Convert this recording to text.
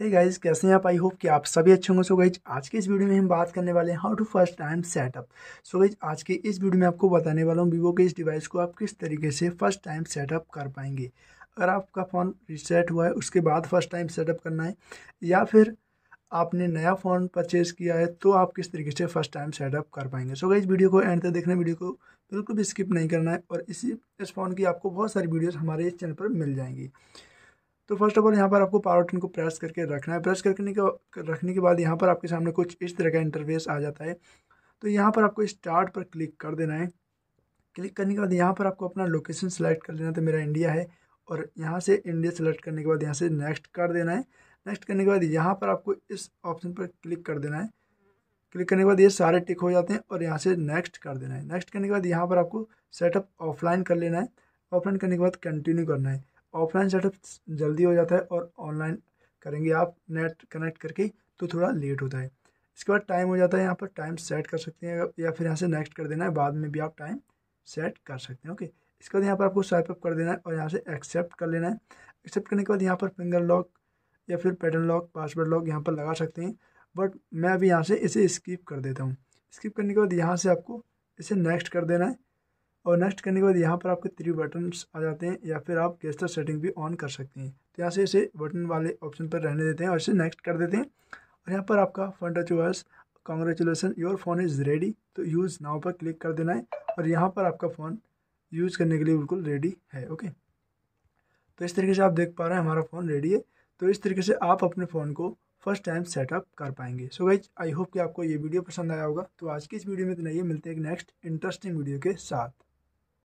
हे hey guys कैसे हैं आप आई होप कि आप सभी अच्छे होंगे सो गाइज आज के इस वीडियो में हम बात करने वाले हैं how to first time setup so guys आज के इस वीडियो में आपको बताने वाला हूँ वीवो के इस डिवाइस को आप किस तरीके से फर्स्ट टाइम सेटअप कर पाएंगे अगर आपका फ़ोन रिसेट हुआ है उसके बाद फर्स्ट टाइम सेटअप करना है या फिर आपने नया फ़ोन परचेज़ किया है तो आप किस तरीके से फर्स्ट टाइम सेटअप कर पाएंगे सो गई गाइज वीडियो को एंड तक देखना वीडियो को बिल्कुल भी स्किप नहीं करना है और इसी इस फ़ोन की आपको बहुत सारी वीडियोज़ हमारे इस चैनल पर मिल जाएंगी तो फर्स्ट ऑफ ऑल यहाँ पर आपको पावर बटन को प्रेस करके रखना है प्रेस करने के रखने के बाद यहाँ पर आपके सामने कुछ इस तरह का इंटरफेस आ जाता है तो यहाँ पर आपको स्टार्ट पर क्लिक कर देना है क्लिक करने के बाद यहाँ पर आपको अपना लोकेशन सेलेक्ट कर लेना तो मेरा इंडिया है और यहाँ से इंडिया सेलेक्ट करने के बाद यहाँ से नेक्स्ट कर देना है नेक्स्ट करने के बाद यहाँ पर आपको इस ऑप्शन पर क्लिक कर देना है क्लिक करने के बाद ये सारे टिक हो जाते हैं और यहाँ से नेक्स्ट कर देना है नेक्स्ट करने के बाद यहाँ पर आपको सेटअप ऑफलाइन कर लेना है ऑफलाइन करने के बाद कंटिन्यू करना है ऑफलाइन सेटअप जल्दी हो जाता है और ऑनलाइन करेंगे आप नेट कनेक्ट करके तो थोड़ा लेट होता है इसके बाद टाइम हो जाता है यहाँ पर टाइम सेट कर सकते हैं या फिर यहाँ से नेक्स्ट कर देना है बाद में भी आप टाइम सेट कर सकते हैं ओके इसके बाद यहाँ पर आपको स्वाइप अप कर देना है और यहाँ से एक्सेप्ट कर लेना है एक्सेप्ट करने के बाद यहाँ पर फिंगर लॉक या फिर पैटर्न लॉक पासवर्ड लॉक यहाँ पर लगा सकते हैं बट मैं अभी यहाँ से इसे स्किप कर देता हूँ स्किप करने के बाद यहाँ से आपको इसे नेक्स्ट कर देना है और नेक्स्ट करने के बाद यहाँ पर आपके थ्री बटन आ जाते हैं या फिर आप गेस्टर सेटिंग भी ऑन कर सकते हैं तो यहाँ से इसे बटन वाले ऑप्शन पर रहने देते हैं और इसे नेक्स्ट कर देते हैं और यहाँ पर आपका फंड वॉयस congratulation your phone is ready to use now पर क्लिक कर देना है और यहाँ पर आपका फ़ोन यूज़ करने के लिए बिल्कुल रेडी है ओके तो इस तरीके से आप देख पा रहे हैं हमारा फ़ोन रेडी है तो इस तरीके से आप अपने फ़ोन को फर्स्ट टाइम सेटअप कर पाएंगे सो गाइज आई होप कि आपको ये वीडियो पसंद आया होगा तो आज की इस वीडियो में इतना ही मिलते हैं नेक्स्ट इंटरेस्टिंग वीडियो के साथ